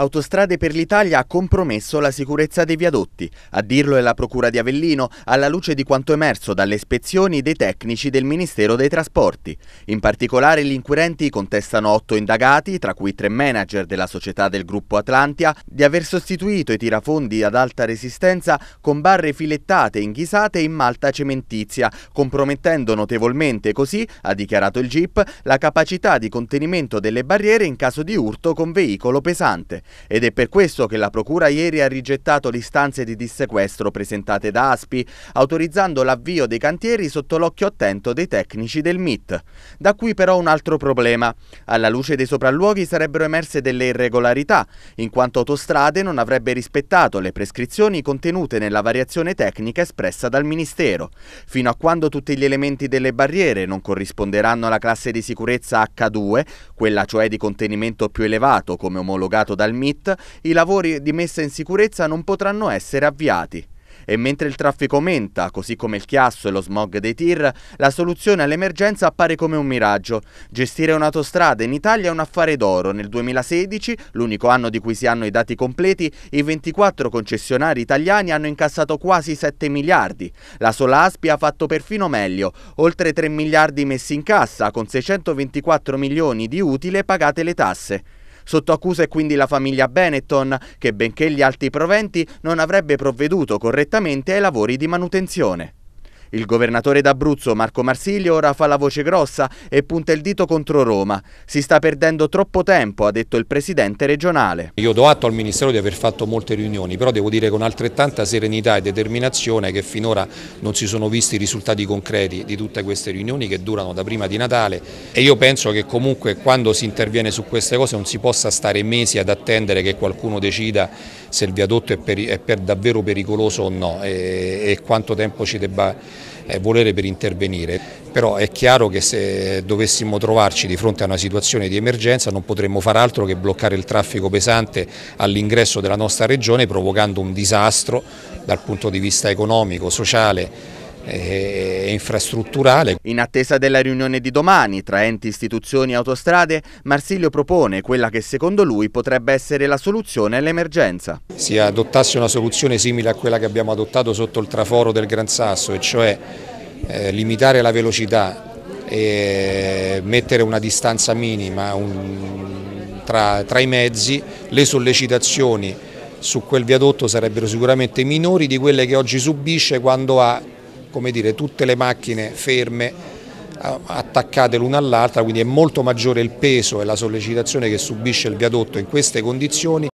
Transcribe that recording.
Autostrade per l'Italia ha compromesso la sicurezza dei viadotti. A dirlo è la Procura di Avellino, alla luce di quanto emerso dalle ispezioni dei tecnici del Ministero dei Trasporti. In particolare gli inquirenti contestano otto indagati, tra cui tre manager della società del gruppo Atlantia, di aver sostituito i tirafondi ad alta resistenza con barre filettate inghisate in malta cementizia, compromettendo notevolmente così, ha dichiarato il GIP, la capacità di contenimento delle barriere in caso di urto con veicolo pesante. Ed è per questo che la Procura ieri ha rigettato le istanze di dissequestro presentate da Aspi, autorizzando l'avvio dei cantieri sotto l'occhio attento dei tecnici del MIT. Da qui però un altro problema. Alla luce dei sopralluoghi sarebbero emerse delle irregolarità, in quanto Autostrade non avrebbe rispettato le prescrizioni contenute nella variazione tecnica espressa dal Ministero, fino a quando tutti gli elementi delle barriere non corrisponderanno alla classe di sicurezza H2, quella cioè di contenimento più elevato come omologato dal MIT, MIT, i lavori di messa in sicurezza non potranno essere avviati. E mentre il traffico aumenta, così come il chiasso e lo smog dei tir, la soluzione all'emergenza appare come un miraggio. Gestire un'autostrada in Italia è un affare d'oro. Nel 2016, l'unico anno di cui si hanno i dati completi, i 24 concessionari italiani hanno incassato quasi 7 miliardi. La sola Aspi ha fatto perfino meglio, oltre 3 miliardi messi in cassa, con 624 milioni di utile pagate le tasse. Sotto accusa è quindi la famiglia Benetton, che benché gli alti proventi non avrebbe provveduto correttamente ai lavori di manutenzione. Il governatore d'Abruzzo Marco Marsiglio ora fa la voce grossa e punta il dito contro Roma. Si sta perdendo troppo tempo, ha detto il presidente regionale. Io do atto al Ministero di aver fatto molte riunioni, però devo dire con altrettanta serenità e determinazione che finora non si sono visti i risultati concreti di tutte queste riunioni che durano da prima di Natale e io penso che comunque quando si interviene su queste cose non si possa stare mesi ad attendere che qualcuno decida se il viadotto è, per, è per davvero pericoloso o no e, e quanto tempo ci debba eh, volere per intervenire, però è chiaro che se dovessimo trovarci di fronte a una situazione di emergenza non potremmo far altro che bloccare il traffico pesante all'ingresso della nostra regione provocando un disastro dal punto di vista economico, sociale e eh, infrastrutturale. In attesa della riunione di domani tra enti, istituzioni e autostrade, Marsilio propone quella che secondo lui potrebbe essere la soluzione all'emergenza. Si adottasse una soluzione simile a quella che abbiamo adottato sotto il traforo del Gran Sasso, e cioè eh, limitare la velocità e mettere una distanza minima un, tra, tra i mezzi, le sollecitazioni su quel viadotto sarebbero sicuramente minori di quelle che oggi subisce quando ha come dire, tutte le macchine ferme attaccate l'una all'altra, quindi è molto maggiore il peso e la sollecitazione che subisce il viadotto in queste condizioni.